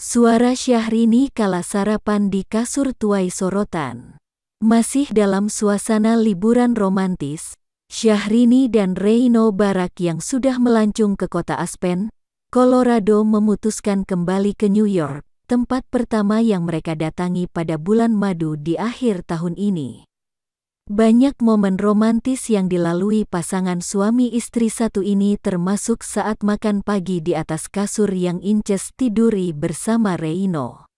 Suara Syahrini kala sarapan di kasur tuai sorotan. Masih dalam suasana liburan romantis, Syahrini dan Reino Barak yang sudah melancung ke kota Aspen, Colorado memutuskan kembali ke New York, tempat pertama yang mereka datangi pada bulan madu di akhir tahun ini. Banyak momen romantis yang dilalui pasangan suami istri satu ini termasuk saat makan pagi di atas kasur yang Inces tiduri bersama Reino.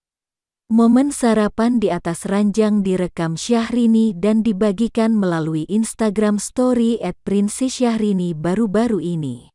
Momen sarapan di atas ranjang direkam Syahrini dan dibagikan melalui Instagram story at Princess Syahrini baru-baru ini.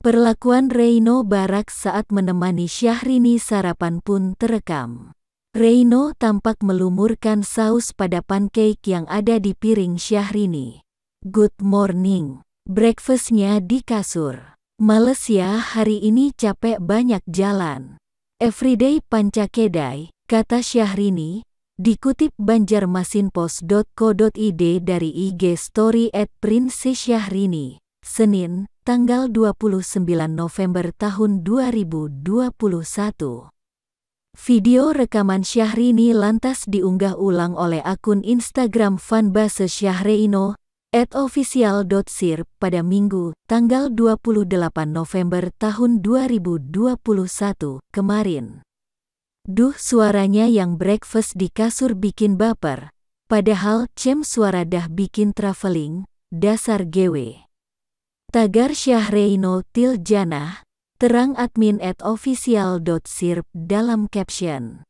Perlakuan Reino Barak saat menemani Syahrini sarapan pun terekam. Reino tampak melumurkan saus pada pancake yang ada di piring Syahrini. Good morning. Breakfastnya di kasur. Males ya, hari ini capek banyak jalan. Everyday panca kedai, kata Syahrini, dikutip banjarmasinpost.co.id dari IG story at Prince Syahrini, Senin, tanggal 29 November tahun 2021. Video rekaman Syahrini lantas diunggah ulang oleh akun Instagram Fanbase Syahreino at official.sir pada Minggu, tanggal 28 November tahun 2021 kemarin. Duh suaranya yang breakfast di kasur bikin baper, padahal cem suara dah bikin traveling, dasar gewe. Tagar Syahreino til Terang admin at official.sirp dalam caption.